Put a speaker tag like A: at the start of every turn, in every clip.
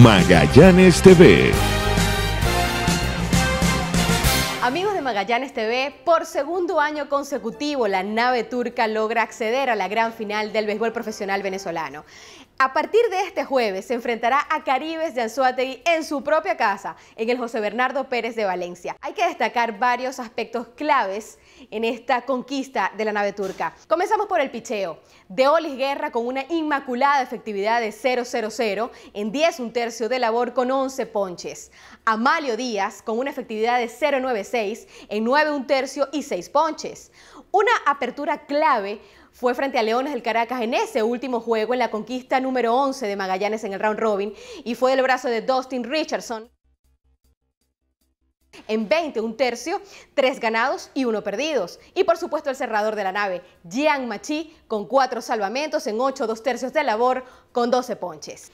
A: Magallanes TV. Amigos de Magallanes TV, por segundo año consecutivo la nave turca logra acceder a la gran final del béisbol profesional venezolano. A partir de este jueves se enfrentará a Caribes de Anzuategui en su propia casa, en el José Bernardo Pérez de Valencia. Hay que destacar varios aspectos claves en esta conquista de la nave turca. Comenzamos por el picheo. De Olis Guerra con una inmaculada efectividad de 000 en 10 un tercio de labor con 11 ponches. Amalio Díaz con una efectividad de 096 en 9 un tercio y 6 ponches. Una apertura clave fue frente a Leones del Caracas en ese último juego, en la conquista número 11 de Magallanes en el round robin, y fue el brazo de Dustin Richardson. En 20, un tercio, tres ganados y uno perdidos. Y por supuesto el cerrador de la nave, Gian Machi, con cuatro salvamentos en 8, dos tercios de labor, con 12 ponches.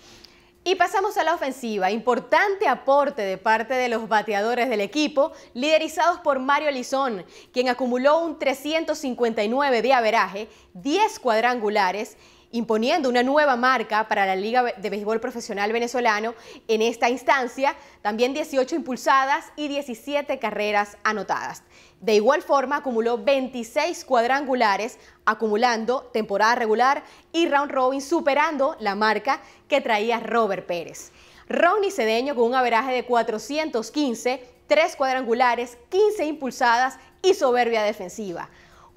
A: Y pasamos a la ofensiva. Importante aporte de parte de los bateadores del equipo, liderizados por Mario Lizón, quien acumuló un 359 de averaje, 10 cuadrangulares imponiendo una nueva marca para la Liga de Béisbol Profesional Venezolano en esta instancia, también 18 impulsadas y 17 carreras anotadas. De igual forma, acumuló 26 cuadrangulares, acumulando temporada regular y round robin, superando la marca que traía Robert Pérez. Ronnie Cedeño con un averaje de 415, 3 cuadrangulares, 15 impulsadas y soberbia defensiva.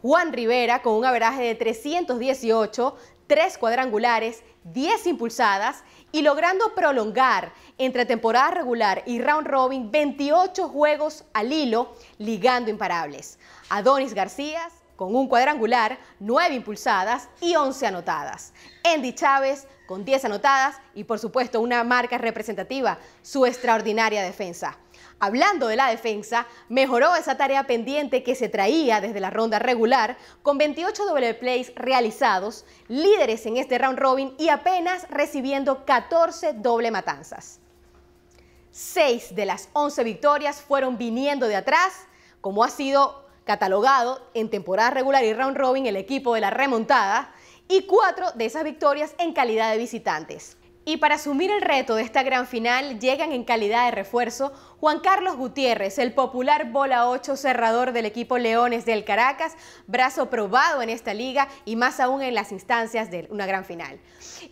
A: Juan Rivera con un averaje de 318, 3 cuadrangulares, 10 impulsadas y logrando prolongar entre temporada regular y round robin 28 juegos al hilo, ligando imparables. Adonis García con un cuadrangular, 9 impulsadas y 11 anotadas. Andy Chávez con 10 anotadas y por supuesto una marca representativa, su extraordinaria defensa. Hablando de la defensa, mejoró esa tarea pendiente que se traía desde la ronda regular, con 28 doble plays realizados, líderes en este round robin y apenas recibiendo 14 doble matanzas. Seis de las 11 victorias fueron viniendo de atrás, como ha sido catalogado en temporada regular y round robin el equipo de la remontada, y cuatro de esas victorias en calidad de visitantes. Y para asumir el reto de esta gran final llegan en calidad de refuerzo Juan Carlos Gutiérrez, el popular bola 8 cerrador del equipo Leones del Caracas, brazo probado en esta liga y más aún en las instancias de una gran final.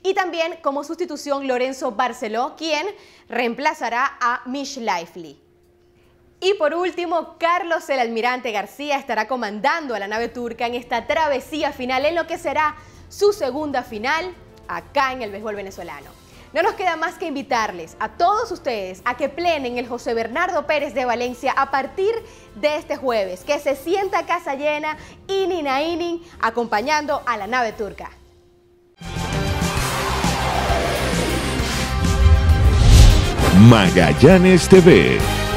A: Y también como sustitución Lorenzo Barceló, quien reemplazará a Mish Lively. Y por último, Carlos el Almirante García estará comandando a la nave turca en esta travesía final en lo que será su segunda final acá en el béisbol venezolano. No nos queda más que invitarles a todos ustedes a que plenen el José Bernardo Pérez de Valencia a partir de este jueves, que se sienta casa llena, inin a inin, acompañando a la nave turca. Magallanes TV.